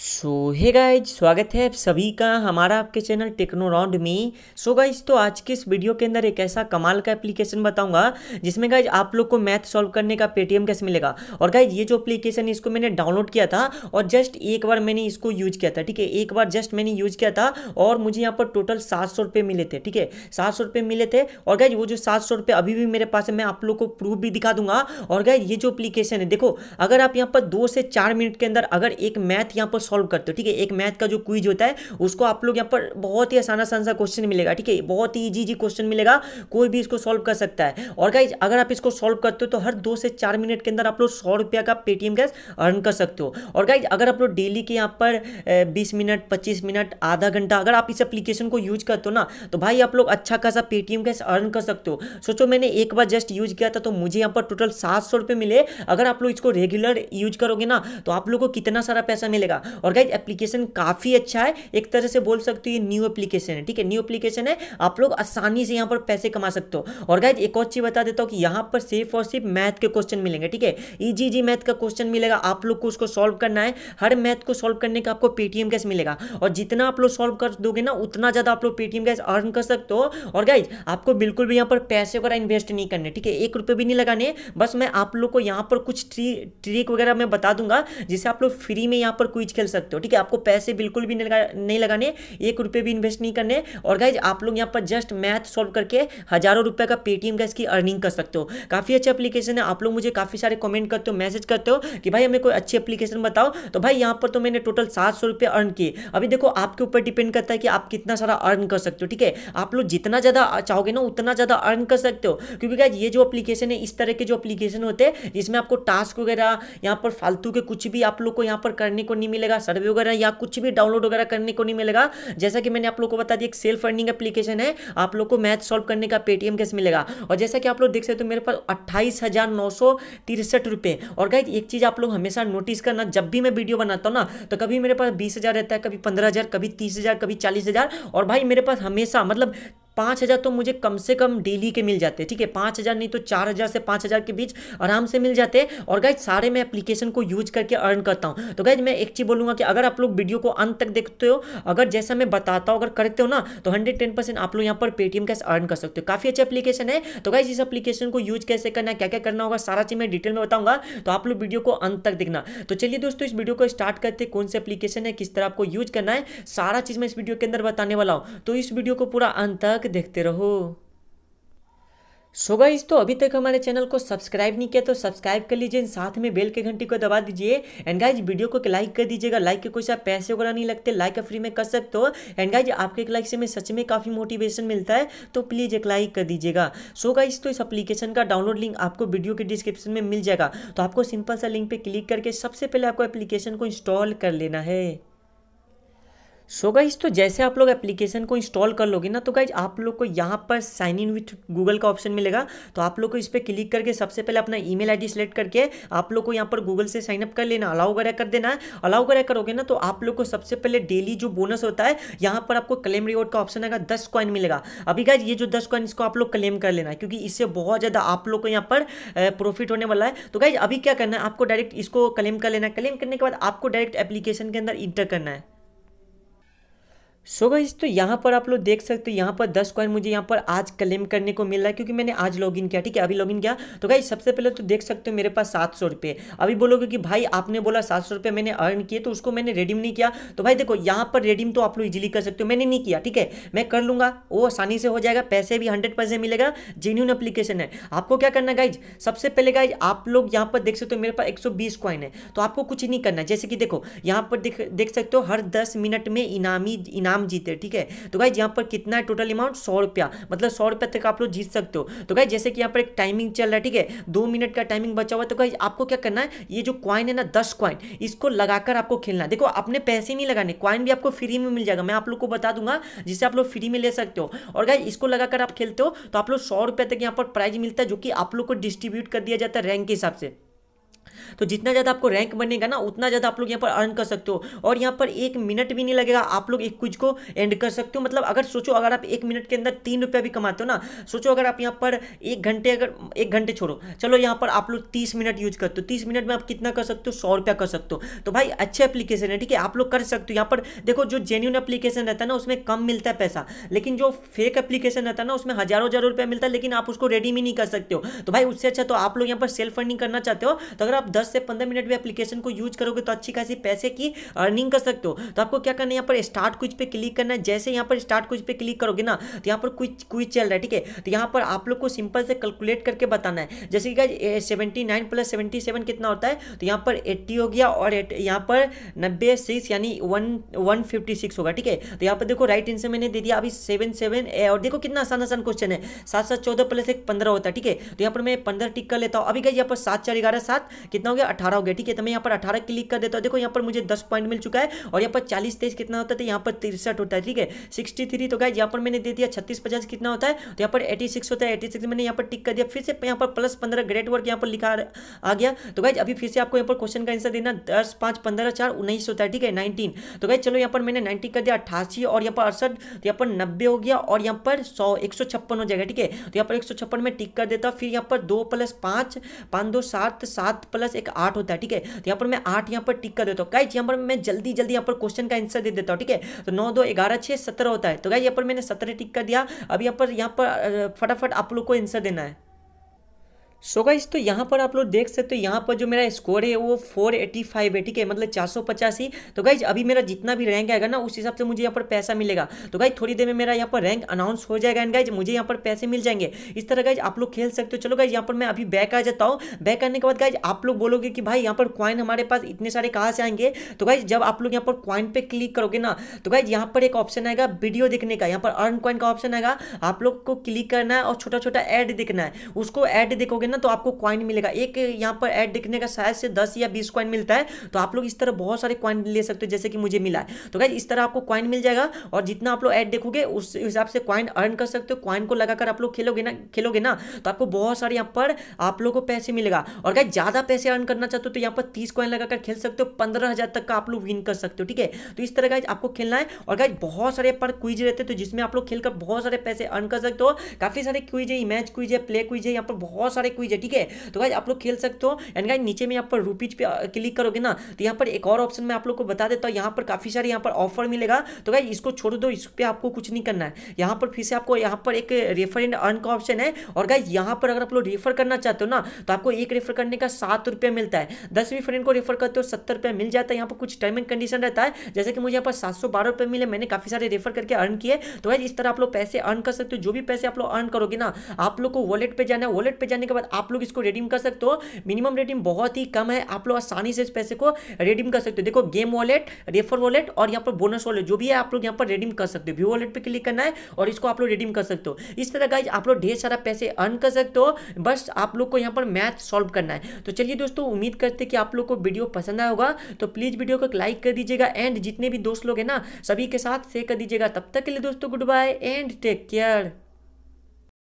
सो hey guys स्वागत है सभी का हमारा आपके चैनल टेक्नोराउंड में सो so गाइज तो आज के इस वीडियो के अंदर एक ऐसा कमाल का एप्लीकेशन बताऊंगा जिसमें गाइज आप लोग को मैथ सॉल्व करने का पेटीएम कैसे मिलेगा और गाइज ये जो एप्लीकेशन है इसको मैंने डाउनलोड किया था और जस्ट एक बार मैंने इसको यूज़ किया था ठीक है एक बार जस्ट मैंने यूज़ किया था और मुझे यहाँ पर टोटल सात सौ रुपये मिले थे ठीक है सात सौ रुपये मिले थे और गाइज वो जो सात सौ रुपये अभी भी मेरे पास है मैं आप लोग को प्रूफ भी दिखा दूंगा और गाइज ये जो एप्लीकेशन है देखो अगर आप यहाँ पर दो से चार मिनट के अंदर अगर एक मैथ यहाँ पर सॉल्व करते हो ठीक है एक मैथ का जो क्विज होता है उसको आप लोग यहाँ पर बहुत ही आसान आसान सा क्वेश्चन मिलेगा ठीक है बहुत ही ईजी जी क्वेश्चन मिलेगा कोई भी इसको सॉल्व कर सकता है और गाइज अगर आप इसको सॉल्व करते हो तो हर दो से चार मिनट के अंदर आप लोग सौ रुपया का पेटीएम गैस अर्न कर सकते हो और गाइज अगर आप लोग डेली के यहाँ पर बीस मिनट पच्चीस मिनट आधा घंटा अगर आप इस एप्लीकेशन को यूज करते हो ना तो भाई आप लोग अच्छा खासा पेटीएम गैस अर्न कर सकते हो सोचो मैंने एक बार जस्ट यूज किया था तो मुझे यहाँ पर टोटल सात सौ मिले अगर आप लोग इसको रेगुलर यूज करोगे ना तो आप लोग को कितना सारा पैसा मिलेगा और गाइज एप्लीकेशन काफ़ी अच्छा है एक तरह से बोल सकते हो ये न्यू एप्लीकेशन है ठीक है न्यू एप्लीकेशन है आप लोग आसानी से यहाँ पर पैसे कमा सकते हो और गाइज एक और चीज़ बता देता हूँ कि यहाँ पर सिर्फ और सिर्फ मैथ के क्वेश्चन मिलेंगे ठीक है ई जी मैथ का क्वेश्चन मिलेगा आप लोग को उसको सॉल्व करना है हर मैथ को सॉल्व करने का आपको पेटीएम कैसे मिलेगा और जितना आप लोग सॉल्व कर दोगे ना उतना ज़्यादा आप लोग पेटीएम कैसे अर्न कर सकते हो और गाइज आपको बिल्कुल भी यहाँ पर पैसे वगैरह इन्वेस्ट नहीं करने ठीक है एक रुपये भी नहीं लगाने बस मैं आप लोग को यहाँ पर कुछ ट्री ट्रिक वगैरह मैं बता दूंगा जिसे आप लोग फ्री में यहाँ पर क्विज खेल सकते हो ठीक है आपको पैसे बिल्कुल भी नहीं लगाने एक रुपये भी इन्वेस्ट नहीं करने और गाइज आप लोग यहाँ पर जस्ट मैथ सॉल्व करके हज़ारों रुपये का पेटीएम का इसकी अर्निंग कर सकते हो काफ़ी अच्छा एप्लीकेशन है आप लोग मुझे काफ़ी सारे कमेंट करते हो मैसेज करते हो कि भाई हमें कोई अच्छी एप्लीकेशन बताओ तो भाई यहाँ पर तो मैंने टोटल सात सौ रुपये अर्न किए अभी देखो आपके ऊपर डिपेंड करता है कि आप कितना सारा अर्न कर सकते हो ठीक है आप लोग जितना ज़्यादा चाहोगे ना उतना ज़्यादा अर्न कर सकते हो क्योंकि गाइज ये जो एप्लीकेशन है इस तरह के जो एप्लीकेशन होते हैं जिसमें आपको टास्क वगैरह यहाँ पर फालतू के कुछ भी आप लोग को यहाँ पर करने को नहीं मिलेगा मिलेगा सर्वे वगैरह या कुछ भी डाउनलोड वगैरह करने को नहीं मिलेगा जैसा कि मैंने आप लोग को बता दिया एक सेल्फ अर्निंग एप्लीकेशन है आप लोग को मैथ सॉल्व करने का पेटीएम कैसे मिलेगा और जैसा कि आप लोग देख सकते हो तो मेरे पास अट्ठाईस हज़ार नौ सौ तिरसठ रुपये और गाइज एक चीज़ आप लोग हमेशा नोटिस करना जब भी मैं वीडियो बनाता हूँ ना तो कभी मेरे पास बीस हज़ार रहता है कभी पंद्रह हज़ार कभी तीस हज़ार कभी चालीस हज़ार और भाई मेरे पास हमेशा मतलब पाँच हज़ार तो मुझे कम से कम डेली के मिल जाते ठीक है पाँच हज़ार नहीं तो चार हज़ार से पाँच हज़ार के बीच आराम से मिल जाते हैं और गाइज सारे मैं एप्लीकेशन को यूज करके अर्न करता हूँ तो गाइज मैं एक चीज़ बोलूँगा कि अगर आप लोग वीडियो को अंत तक देखते हो अगर जैसा मैं बताता हूँ अगर करते हो ना तो हंड्रेड आप लोग यहाँ पर पेटीएम कैसे अर्न कर सकते हो काफ़ी अच्छा एप्लीकेशन है तो गाइज इस एप्लीकेशन को यूज कैसे करना है क्या क्या करना होगा सारा चीज़ मैं डिटेल में बताऊँगा तो आप लोग वीडियो को अंत तक देखना तो चलिए दोस्तों इस वीडियो को स्टार्ट करते कौन से एप्लीकेशन है किस तरह आपको यूज करना है सारा चीज़ मैं इस वीडियो के अंदर बताने वाला हूँ तो इस वीडियो को पूरा अंत तक के देखते रहो सो गाइस तो अभी तक हमारे चैनल को सब्सक्राइब नहीं किया तो सब्सक्राइब कर लीजिए साथ में बेल के घंटी को दबा दीजिए एंड गाइस वीडियो को लाइक कर दीजिएगा लाइक के कोई सा पैसे वगैरह नहीं लगते लाइक फ्री में कर सकते हो एंड गाइस आपके एक लाइक से मैं सच में काफ़ी मोटिवेशन मिलता है तो प्लीज़ एक लाइक कर दीजिएगा सो गाइज तो इस एप्लीकेशन का डाउनलोड लिंक आपको वीडियो के डिस्क्रिप्शन में मिल जाएगा तो आपको सिंपल सा लिंक पर क्लिक करके सबसे पहले आपको एप्लीकेशन को इंस्टॉल कर लेना है सो गाइज तो जैसे आप लोग एप्लीकेशन को इंस्टॉल कर लोगे ना तो गाइज आप लोग को यहाँ पर साइन इन विथ गूगल का ऑप्शन मिलेगा तो आप लोग को इस पर क्लिक करके सबसे पहले अपना ईमेल आईडी सेलेक्ट करके आप लोग को यहाँ पर गूगल से साइन अप कर लेना अलाउ वगैरह कर देना है अलाउ वगैरह करोगे ना तो आप लोग को सबसे पहले डेली जो बोनस होता है यहाँ पर आपको क्लेम रिवॉर्ड का ऑप्शन आएगा दस कॉइन मिलेगा अभी गाइज ये जो दस कॉइन इसको आप लोग क्लेम कर लेना है क्योंकि इससे बहुत ज़्यादा आप लोग को यहाँ पर प्रॉफिट होने वाला है तो गाइज अभी क्या करना है आपको डायरेक्ट इसको क्लेम कर लेना है क्लेम करने के बाद आपको डायरेक्ट एप्लीकेशन के अंदर इंटर करना है सो so गाइज तो यहाँ पर आप लोग देख सकते हो यहाँ पर दस कॉइन मुझे यहाँ पर आज क्लेम करने को मिल रहा है क्योंकि मैंने आज लॉगिन किया ठीक है अभी लॉगिन किया तो भाई सबसे पहले तो देख सकते हो मेरे पास सात सौ रुपये अभी बोलोगे कि भाई आपने बोला सात सौ रुपये मैंने अर्न किए तो उसको मैंने रेडीम नहीं किया तो भाई देखो यहाँ पर रेडीम तो आप लोग इजिली कर सकते हो मैंने नहीं किया ठीक है मैं कर लूँगा वो आसानी से हो जाएगा पैसे भी हंड्रेड मिलेगा जेन्यून अप्लीकेशन है आपको क्या करना गाइज सबसे पहले गाइज आप लोग यहाँ पर देख सकते हो मेरे पास एक सौ कॉइन है तो आपको कुछ नहीं करना जैसे कि देखो यहाँ पर देख सकते हो हर दस मिनट में इनामी इनाम नाम जीते ठीक है तो गाइज यहाँ पर कितना है टोटल अमाउंट सौ रुपया मतलब सौ रुपया तक आप लोग जीत सकते हो तो गाइज जैसे कि यहाँ पर एक टाइमिंग चल रहा है ठीक है दो मिनट का टाइमिंग बचा हुआ है तो गाइज आपको क्या करना है ये जो क्वाइन है ना दस क्वाइन इसको लगाकर आपको खेलना है देखो अपने पैसे नहीं लगाने क्वाइन भी आपको फ्री में मिल जाएगा मैं आप लोग को बता दूंगा जिससे आप लोग फ्री में ले सकते हो और गाइज इसको लगाकर आप खेलते हो तो आप लोग सौ तक यहाँ पर प्राइज मिलता है जो कि आप लोग को डिस्ट्रीब्यूट कर दिया जाता है रैंक के हिसाब से तो जितना ज़्यादा आपको रैंक बनेगा ना उतना ज़्यादा आप लोग यहाँ पर अर्न कर सकते हो और यहाँ पर एक मिनट भी नहीं लगेगा आप लोग एक कुछ को एंड कर सकते हो मतलब अगर सोचो अगर आप एक मिनट के अंदर तीन रुपया भी कमाते हो ना सोचो अगर आप यहाँ पर एक घंटे अगर एक घंटे छोड़ो चलो यहाँ पर आप लोग तीस मिनट यूज करते हो तीस मिनट में आप कितना कर सकते हो सौ रुपया कर सकते हो तो भाई अच्छे एप्लीकेशन है ठीक है आप लोग कर सकते हो यहाँ पर देखो जो जेन्यून एप्लीकेशन रहता है ना उसमें कम मिलता है पैसा लेकिन जो फेक एप्लीकेशन रहता है ना उसमें हजारों हजारों रुपया मिलता है लेकिन आप उसको रेडी भी नहीं कर सकते हो तो भाई उससे अच्छा तो आप लोग यहाँ पर सेल्फ फंडिंग करना चाहते हो तो अगर आप आप दस से पंद्रह मिनट भी एप्लीकेशन को यूज करोगे तो अच्छी खासी पैसे की अर्निंग कर सकते हो तो आपको क्या करना है यहाँ पर स्टार्ट कुछ पे क्लिक करना है जैसे यहाँ पर स्टार्ट कुछ पे क्लिक करोगे ना तो यहाँ पर कुछ क्विज चल रहा है ठीक है तो यहाँ पर आप लोग को सिंपल से कैलकुलेट करके बताना है जैसे कि seventy nine plus seventy seven कितना होता है तो यहाँ पर एट्टी हो गया और यहाँ पर नब्बे सिक्स यानी वन वन फिफ्टी सिक्स होगा ठीक है तो यहाँ पर देखो राइट आंसर मैंने दे दिया अभी सेवन सेवन और देखो कितना आसान आसान क्वेश्चन है सात सात चौदह प्लस एक पंद्रह होता है ठीक है तो यहाँ पर मैं पंद्रह टिक कर लेता हूँ अभी गई यहाँ पर सात चार ग्यारह सात कितना हो गया अठारह हो गया ठीक है तो मैं यहाँ पर अठारह क्लिक कर देता हूँ देखो यहाँ पर मुझे दस पॉइंट मिल चुका है और यहाँ पर चालीस तेईस कितना होता है तो यहाँ पर तिरसठ होता है ठीक है सिक्सटी थ्री तो गाय यहाँ पर मैंने दे दिया छत्तीस पचास कितना होता है तो यहाँ पर एटी सिक्स होता है एटी सिक्स मैंने यहाँ पर टिक कर दिया फिर से यहाँ पर प्लस पंद्रह ग्रेट वर्क यहाँ पर लिखा आ गया तो गाय अभी फिर से आपको यहाँ पर क्वेश्चन का आंसर देना दस पाँच पंद्रह चार उन्नीस होता है ठीक है नाइनटीन तो गाय चलो यहाँ पर मैंने नाइनटीन कर दिया अट्ठासी और यहाँ पर अड़सठ यहाँ पर नब्बे हो गया और यहाँ पर सौ एक सौ छप्पन हो जाएगा ठीक है तो यहाँ पर एक सौ छप्पन में टिक कर देता हूँ फिर यहाँ पर दो प्लस पाँच पाँच दो सात सात प्लस एक आठ होता है ठीक है तो यहाँ पर मैं आठ यहाँ पर टिक कर देता हूँ गाइज यहाँ पर मैं जल्दी जल्दी यहाँ पर क्वेश्चन का आंसर दे देता हूँ ठीक है तो नौ दो ग्यारह छः सत्रह होता है तो गाइज यहाँ पर मैंने सत्रह टिक कर दिया अब यहाँ पर यहाँ पर फटाफट आप लोग को आंसर देना है सो गाइस गाइज तो यहाँ पर आप लोग देख सकते हो तो यहाँ पर जो मेरा स्कोर है वो फोर एटी फाइव है ठीक है मतलब चार सौ पचासी तो गाइज अभी मेरा जितना भी रैंक आएगा ना उस हिसाब से मुझे यहाँ पर पैसा मिलेगा तो गाइज थोड़ी देर में मेरा यहाँ पर रैंक अनाउंस हो जाएगा एंड गाइज मुझे यहाँ पर पैसे मिल जाएंगे इस तरह गाइज आप लोग खेल सकते हो चलो गाइज यहाँ पर मैं अभी बैक आ जाता हूँ बैक आने के बाद गाइज आप लोग बोलोगे कि भाई यहाँ पर क्वाइन हमारे पास इतने सारे कहाँ से आएंगे तो गाइज जब आप लोग यहाँ पर क्वाइन पर क्लिक करोगे ना तो गाइज यहाँ पर एक ऑप्शन आएगा वीडियो देखने का यहाँ पर अर्न क्वाइन का ऑप्शन आएगा आप लोग को क्लिक करना है और छोटा छोटा एड देखना है उसको एड देखोगे ना तो आपको क्वाइन मिलेगा एक यहाँ पर ऐड दिखने का शायद से दस या बीस क्वाइन मिलता है तो आप लोग इस तरह बहुत सारे क्वाइन ले सकते हो जैसे कि मुझे मिला है तो क्या इस तरह आपको क्वाइन मिल जाएगा और जितना आप लोग ऐड देखोगे उस हिसाब से क्वाइन अर्न कर सकते हो क्वाइन को लगाकर आप लोग खेलोगे ना खेलोगे ना तो आपको बहुत सारे यहाँ पर आप लोग को पैसे मिलेगा और क्या ज़्यादा पैसे अर्न करना चाहते हो तो यहाँ पर तीस क्वाइन लगाकर खेल सकते हो पंद्रह तक का आप लोग विन कर सकते हो ठीक है तो इस तरह का आपको खेलना है और क्या बहुत सारे पर क्विज रहते हैं तो जिसमें आप लोग खेलकर बहुत सारे पैसे अर्न कर सकते हो काफ़ी सारे क्विज है मैच क्विज है प्ले क्विज है यहाँ पर बहुत सारे क्विज है ठीक है तो गाइज आप लोग खेल सकते हो एंड गाइज नीचे में यहाँ पर रूपीज पे क्लिक करोगे ना तो यहाँ पर एक और ऑप्शन मैं आप लोग को बता देता हूँ यहाँ पर काफ़ी सारे यहाँ पर ऑफर मिलेगा तो गाइज इसको छोड़ दो इस पर आपको कुछ नहीं करना है यहाँ पर फिर से आपको यहाँ पर एक रेफर एंड अर्न का ऑप्शन है और गाइज यहाँ पर अगर आप लोग रेफर करना चाहते हो ना तो आपको एक रेफर करने का सात रुपया मिलता है दसवीं फ्रेंड को रेफर करते हो सत्तर रुपया मिल जाता है यहाँ पर कुछ टर्म एंड कंडीशन रहता है जैसे कि मुझे यहाँ पर सात सौ बारह रुपये मिले मैंने काफ़ी सारे रेफर करके अर्न किए तो गाइज इस तरह आप लोग पैसे अर्न कर सकते हो जो भी पैसे आप लोग अर्न करोगे ना आप लोग को वॉलेट पे जाना है वॉलेट पे जाने के बाद आप लोग इसको रिडीम कर सकते हो मिनिमम रेडीम बहुत ही कम है आप लोग आसानी से इस पैसे को रिडीम कर सकते हो देखो गेम वॉलेट रेफर वॉलेट और यहाँ पर बोनस वॉलेट जो भी है आप लोग यहाँ पर रिडीम कर सकते हो व्यू वॉलेट पर क्लिक करना है और इसको आप लोग रिडीम कर सकते हो इस तरह का आप लोग ढेर सारा पैसे अर्न कर सकते हो बस आप लोग को यहाँ पर मैथ सॉल्व करना है तो चलिए दोस्तों उम्मीद करते कि आप लोग को वीडियो पसंद आया होगा तो प्लीज़ वीडियो को लाइक कर दीजिएगा एंड जितने भी दोस्त लोग हैं ना सभी के साथ शेयर कर दीजिएगा तब तक के लिए दोस्तों goodbye and take care